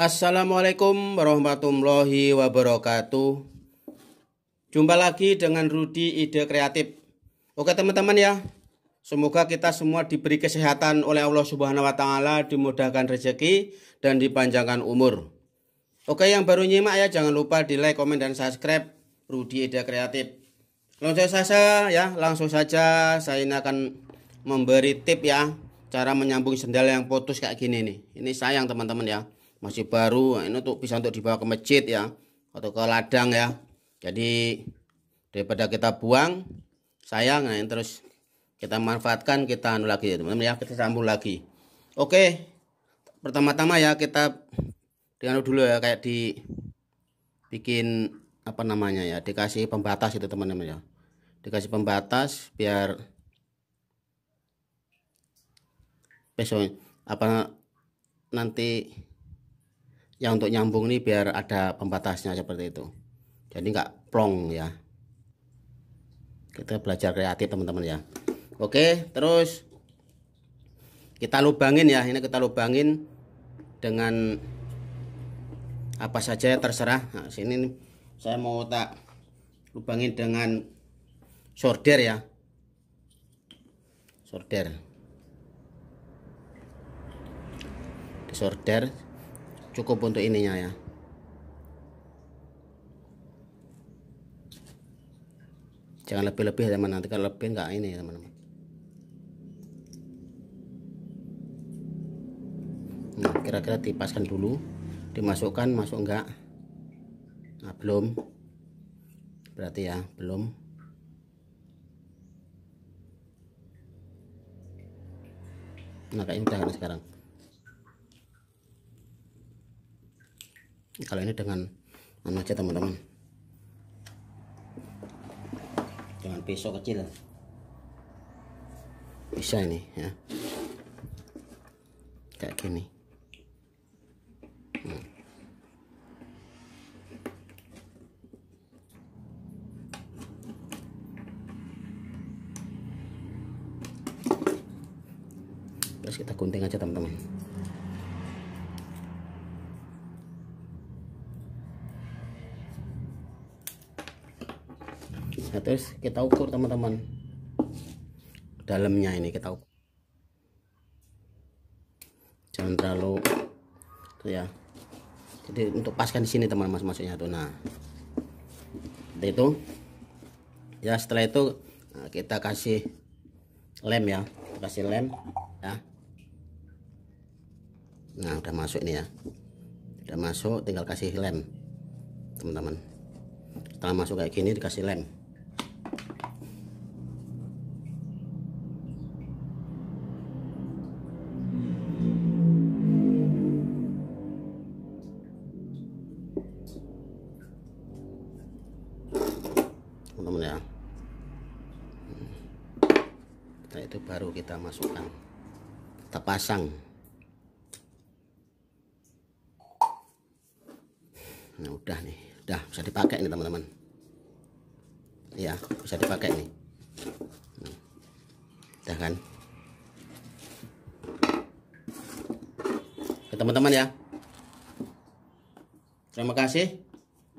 Assalamualaikum warahmatullahi wabarakatuh. Jumpa lagi dengan Rudi Ide Kreatif. Oke teman-teman ya. Semoga kita semua diberi kesehatan oleh Allah Subhanahu wa taala, dimudahkan rezeki dan dipanjangkan umur. Oke yang baru nyimak ya jangan lupa di like, komen dan subscribe Rudi Ide Kreatif. Langsung saja ya, langsung saja saya ini akan memberi tip ya cara menyambung sendal yang putus kayak gini nih. Ini sayang teman-teman ya masih baru ini untuk bisa untuk dibawa ke masjid ya atau ke ladang ya jadi daripada kita buang sayang nah terus kita manfaatkan kita anu lagi ya teman-teman ya kita sambung lagi oke pertama-tama ya kita dengan dulu ya kayak di bikin apa namanya ya dikasih pembatas itu teman-teman ya dikasih pembatas biar besok apa nanti ya untuk nyambung ini biar ada pembatasnya seperti itu jadi nggak plong ya kita belajar kreatif teman-teman ya oke terus kita lubangin ya ini kita lubangin dengan apa saja ya, terserah nah, sini saya mau tak lubangin dengan solder ya solder Solder cukup untuk ininya ya jangan lebih-lebih ya teman nanti kalau lebih enggak ini ya teman-teman nah kira-kira dipaskan dulu dimasukkan masuk enggak nah belum berarti ya belum nah kayaknya kan sekarang kalau ini dengan mana aja teman-teman dengan pisau kecil bisa ini ya kayak gini hmm. terus kita gunting aja teman-teman nah, terus kita ukur teman-teman dalamnya ini kita ukur jangan terlalu tuh ya jadi untuk paskan di sini teman mas maksudnya tuh nah seperti itu ya setelah itu nah, kita kasih lem ya kita kasih lem ya nah udah masuk ini ya udah masuk tinggal kasih lem teman-teman setelah masuk kayak gini dikasih lem teman-teman ya hmm. nah itu baru kita masukkan kita pasang nah udah nih udah bisa dipakai nih teman-teman ya bisa dipakai nih hmm. udah kan teman-teman ya terima kasih